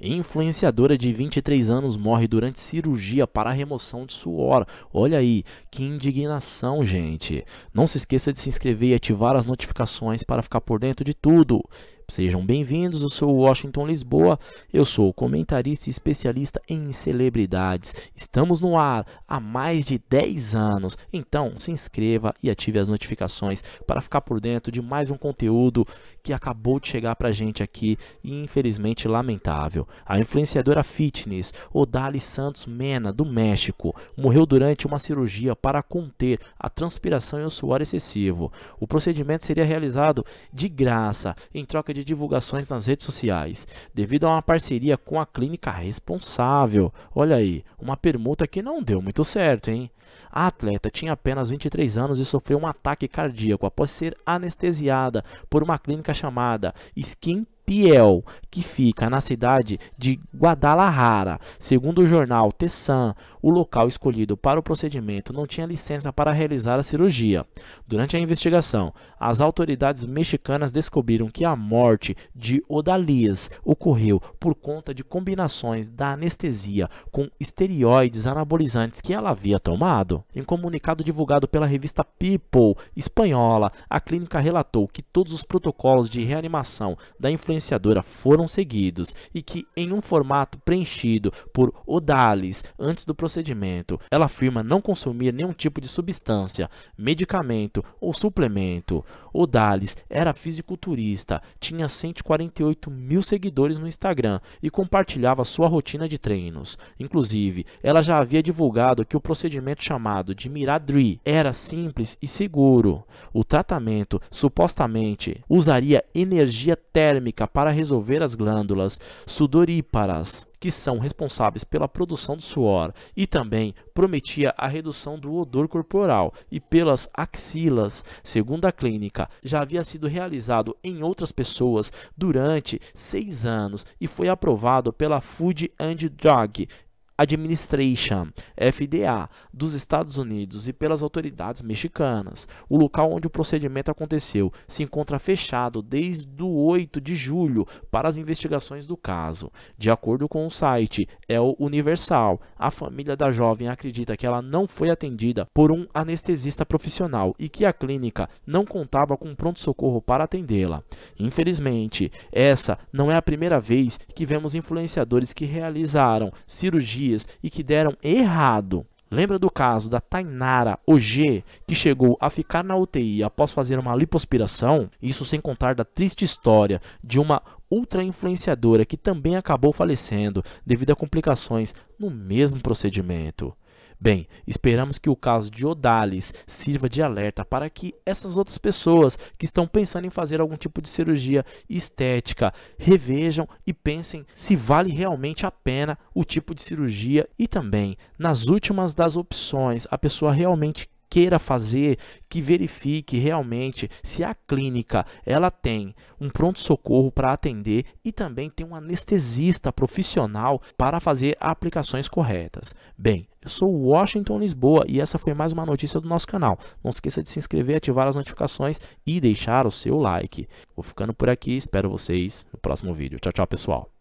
Influenciadora de 23 anos morre durante cirurgia para remoção de suor. Olha aí, que indignação, gente. Não se esqueça de se inscrever e ativar as notificações para ficar por dentro de tudo. Sejam bem-vindos, eu sou Washington Lisboa, eu sou comentarista e especialista em celebridades. Estamos no ar há mais de 10 anos, então se inscreva e ative as notificações para ficar por dentro de mais um conteúdo que acabou de chegar a gente aqui e infelizmente lamentável. A influenciadora fitness Odali Santos Mena, do México, morreu durante uma cirurgia para conter a transpiração e o suor excessivo. O procedimento seria realizado de graça, em troca de de divulgações nas redes sociais, devido a uma parceria com a clínica responsável. Olha aí, uma permuta que não deu muito certo, hein? A atleta tinha apenas 23 anos e sofreu um ataque cardíaco após ser anestesiada por uma clínica chamada Skin Piel, que fica na cidade de Guadalajara. Segundo o jornal Tessan, o local escolhido para o procedimento não tinha licença para realizar a cirurgia. Durante a investigação, as autoridades mexicanas descobriram que a morte de Odalias ocorreu por conta de combinações da anestesia com esteroides anabolizantes que ela havia tomado. Em comunicado divulgado pela revista People espanhola, a clínica relatou que todos os protocolos de reanimação da influenza influenciadora foram seguidos e que, em um formato preenchido por Odalis antes do procedimento, ela afirma não consumir nenhum tipo de substância, medicamento ou suplemento. Odalis era fisiculturista, tinha 148 mil seguidores no Instagram e compartilhava sua rotina de treinos. Inclusive, ela já havia divulgado que o procedimento chamado de Miradri era simples e seguro. O tratamento supostamente usaria energia térmica para resolver as glândulas sudoríparas, que são responsáveis pela produção do suor, e também prometia a redução do odor corporal e pelas axilas. Segundo a clínica, já havia sido realizado em outras pessoas durante seis anos e foi aprovado pela Food and Drug Administration, FDA, dos Estados Unidos e pelas autoridades mexicanas. O local onde o procedimento aconteceu se encontra fechado desde o 8 de julho para as investigações do caso. De acordo com o site El é Universal, a família da jovem acredita que ela não foi atendida por um anestesista profissional e que a clínica não contava com pronto-socorro para atendê-la. Infelizmente, essa não é a primeira vez que vemos influenciadores que realizaram cirurgia dias e que deram errado. Lembra do caso da Tainara OG, que chegou a ficar na UTI após fazer uma lipospiração? Isso sem contar da triste história de uma ultra influenciadora que também acabou falecendo devido a complicações no mesmo procedimento. Bem, esperamos que o caso de Odalis sirva de alerta para que essas outras pessoas que estão pensando em fazer algum tipo de cirurgia estética revejam e pensem se vale realmente a pena o tipo de cirurgia e também nas últimas das opções a pessoa realmente queira fazer, que verifique realmente se a clínica ela tem um pronto socorro para atender e também tem um anestesista profissional para fazer aplicações corretas. Bem, eu sou Washington Lisboa e essa foi mais uma notícia do nosso canal. Não esqueça de se inscrever, ativar as notificações e deixar o seu like. Vou ficando por aqui, espero vocês no próximo vídeo. Tchau, tchau, pessoal.